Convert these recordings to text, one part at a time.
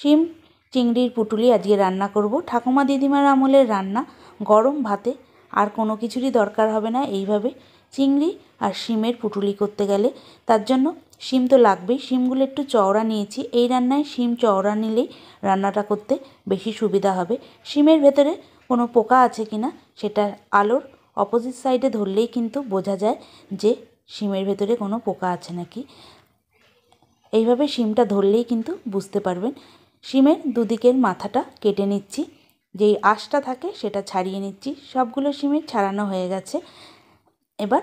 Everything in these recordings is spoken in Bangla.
শিম চিংড়ির পুটুলি আজকে রান্না করব ঠাকুমা দিদিমার আমলের রান্না গরম ভাতে আর কোনো কিছুরই দরকার হবে না এইভাবে চিংড়ি আর শিমের পুটুলি করতে গেলে তার জন্য শিম তো লাগবেই শিমগুলো একটু চওড়া নিয়েছি এই রান্নায় শিম চওড়া নিলেই রান্নাটা করতে বেশি সুবিধা হবে শিমের ভেতরে কোনো পোকা আছে কিনা সেটা আলোর অপোজিট সাইডে ধরলেই কিন্তু বোঝা যায় যে শিমের ভেতরে কোনো পোকা আছে নাকি এইভাবে শিমটা ধরলেই কিন্তু বুঝতে পারবেন শিমের দুদিকের মাথাটা কেটে নিচ্ছি যেই আঁশটা থাকে সেটা ছাড়িয়ে নিচ্ছি সবগুলো শিমের ছাড়ানো হয়ে গেছে এবার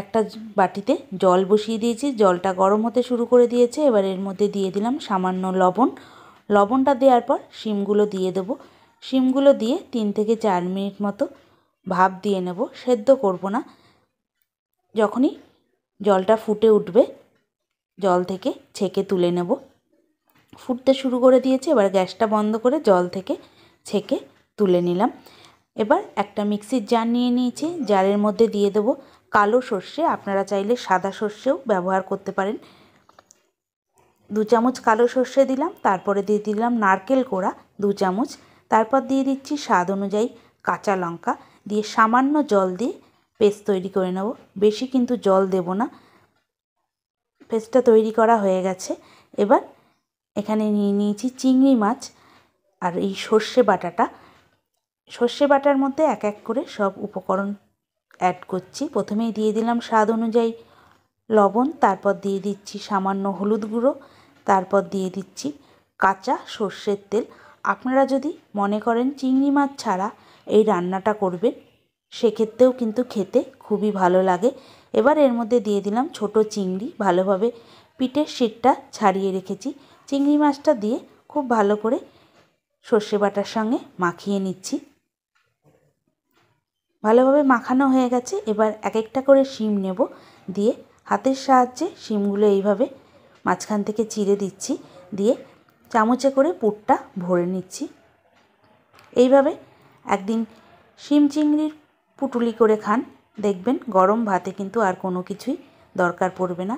একটা বাটিতে জল বসিয়ে দিয়েছি জলটা গরম হতে শুরু করে দিয়েছে এবার এর মধ্যে দিয়ে দিলাম সামান্য লবণ লবণটা দেওয়ার পর শিমগুলো দিয়ে দেব শিমগুলো দিয়ে তিন থেকে চার মিনিট মতো ভাপ দিয়ে নেব সেদ্ধ করব না যখনই জলটা ফুটে উঠবে জল থেকে ছেঁকে তুলে নেব ফুটতে শুরু করে দিয়েছে এবার গ্যাসটা বন্ধ করে জল থেকে ছেঁকে তুলে নিলাম এবার একটা মিক্সির জার নিয়ে নিয়েছি জারের মধ্যে দিয়ে দেব কালো সর্ষে আপনারা চাইলে সাদা সর্ষেও ব্যবহার করতে পারেন দু চামচ কালো সর্ষে দিলাম তারপরে দিয়ে দিলাম নারকেল কোড়া দু চামচ তারপর দিয়ে দিচ্ছি স্বাদ অনুযায়ী কাঁচা লঙ্কা দিয়ে সামান্য জল দিয়ে পেস্ট তৈরি করে নেব বেশি কিন্তু জল দেব না পেস্টটা তৈরি করা হয়ে গেছে এবার এখানে নিয়ে নিয়েছি চিংড়ি মাছ আর এই সর্ষে বাটাটা সর্ষে বাটার মধ্যে এক এক করে সব উপকরণ অ্যাড করছি প্রথমেই দিয়ে দিলাম স্বাদ অনুযায়ী লবণ তারপর দিয়ে দিচ্ছি সামান্য হলুদ গুঁড়ো তারপর দিয়ে দিচ্ছি কাঁচা সর্ষের তেল আপনারা যদি মনে করেন চিংড়ি মাছ ছাড়া এই রান্নাটা করবেন সেক্ষেত্রেও কিন্তু খেতে খুবই ভালো লাগে এবার এর মধ্যে দিয়ে দিলাম ছোট চিংড়ি ভালোভাবে পিঠের শিটটা ছাড়িয়ে রেখেছি চিংড়ি মাছটা দিয়ে খুব ভালো করে সর্ষে বাটার সঙ্গে মাখিয়ে নিচ্ছি ভালোভাবে মাখানো হয়ে গেছে এবার এক একটা করে শিম নেব দিয়ে হাতের সাহায্যে শিমগুলো এইভাবে মাঝখান থেকে চিরে দিচ্ছি দিয়ে চামচে করে পুরটা ভরে নিচ্ছি এইভাবে একদিন শিম চিংড়ির পুটুলি করে খান দেখবেন গরম ভাতে কিন্তু আর কোনো কিছুই দরকার পড়বে না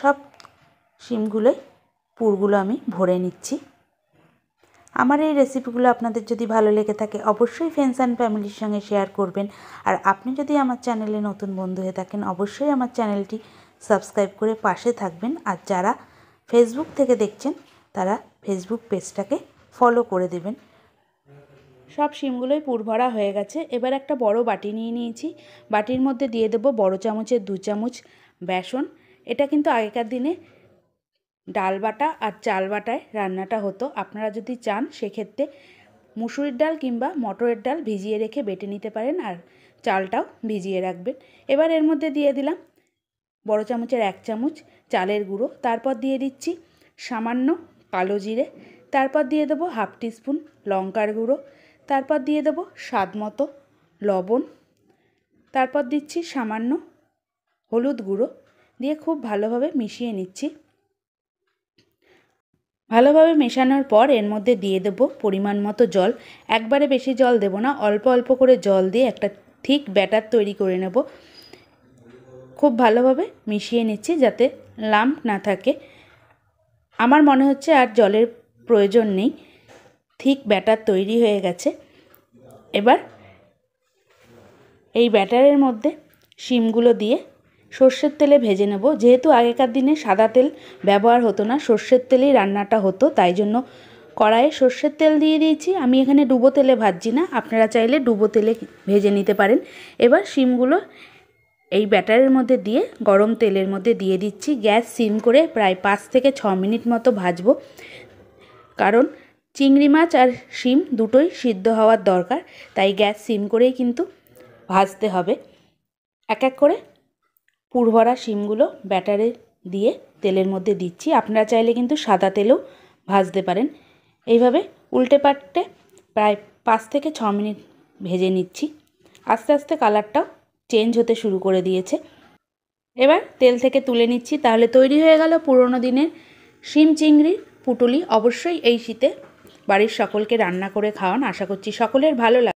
সব শিমগুলোই পুরগুলো আমি ভরে নিচ্ছি আমার এই রেসিপিগুলো আপনাদের যদি ভালো লেগে থাকে অবশ্যই ফ্রেন্ডস অ্যান্ড ফ্যামিলির সঙ্গে শেয়ার করবেন আর আপনি যদি আমার চ্যানেলে নতুন বন্ধু হয়ে থাকেন অবশ্যই আমার চ্যানেলটি সাবস্ক্রাইব করে পাশে থাকবেন আর যারা ফেসবুক থেকে দেখছেন তারা ফেসবুক পেজটাকে ফলো করে দেবেন সব শিমগুলোই পুরভরা হয়ে গেছে এবার একটা বড় বাটি নিয়ে নিয়েছি বাটির মধ্যে দিয়ে দেবো বড় চামচের দু চামচ বেসন এটা কিন্তু আগেকার দিনে ডাল বাটা আর চাল বাটায় রান্নাটা হতো আপনারা যদি চান সেক্ষেত্রে মুসুরির ডাল কিংবা মটরের ডাল ভিজিয়ে রেখে বেটে নিতে পারেন আর চালটাও ভিজিয়ে রাখবেন এবার এর মধ্যে দিয়ে দিলাম বড় চামচের এক চামচ চালের গুঁড়ো তারপর দিয়ে দিচ্ছি সামান্য কালো জিরে তারপর দিয়ে দেবো হাফ টিস্পুন লঙ্কার গুঁড়ো তারপর দিয়ে দেবো স্বাদ মতো লবণ তারপর দিচ্ছি সামান্য হলুদ গুঁড়ো দিয়ে খুব ভালোভাবে মিশিয়ে নিচ্ছি ভালোভাবে মেশানোর পর এর মধ্যে দিয়ে দেব পরিমাণ মতো জল একবারে বেশি জল দেব না অল্প অল্প করে জল দিয়ে একটা ঠিক ব্যাটার তৈরি করে নেব খুব ভালোভাবে মিশিয়ে নিচ্ছি যাতে লাম্প না থাকে আমার মনে হচ্ছে আর জলের প্রয়োজন নেই ঠিক ব্যাটার তৈরি হয়ে গেছে এবার এই ব্যাটারের মধ্যে শিমগুলো দিয়ে সর্ষের তেলে ভেজে নেব যেহেতু আগেকার দিনে সাদা তেল ব্যবহার হতো না সর্ষের তেলেই রান্নাটা হতো তাই জন্য কড়াইয়ে সর্ষের তেল দিয়ে দিয়েছি আমি এখানে ডুবো তেলে ভাজছি না আপনারা চাইলে ডুবো তেলে ভেজে নিতে পারেন এবার শিমগুলো এই ব্যাটারের মধ্যে দিয়ে গরম তেলের মধ্যে দিয়ে দিচ্ছি গ্যাস সিম করে প্রায় পাঁচ থেকে ছ মিনিট মতো ভাজবো কারণ চিংড়ি মাছ আর শিম দুটোই সিদ্ধ হওয়ার দরকার তাই গ্যাস সিম করেই কিন্তু ভাজতে হবে এক এক করে পুরভরা শিমগুলো ব্যাটারে দিয়ে তেলের মধ্যে দিচ্ছি আপনারা চাইলে কিন্তু সাদা তেলেও ভাজতে পারেন এইভাবে উল্টে পাল্টে প্রায় পাঁচ থেকে ছ মিনিট ভেজে নিচ্ছি আস্তে আস্তে কালারটাও চেঞ্জ হতে শুরু করে দিয়েছে এবার তেল থেকে তুলে নিচ্ছি তাহলে তৈরি হয়ে গেল পুরনো দিনের শিম চিংড়ির পুটুলি অবশ্যই এই শীতে বাড়ির সকলকে রান্না করে খাওয়ান আশা করছি সকলের ভালো লাগে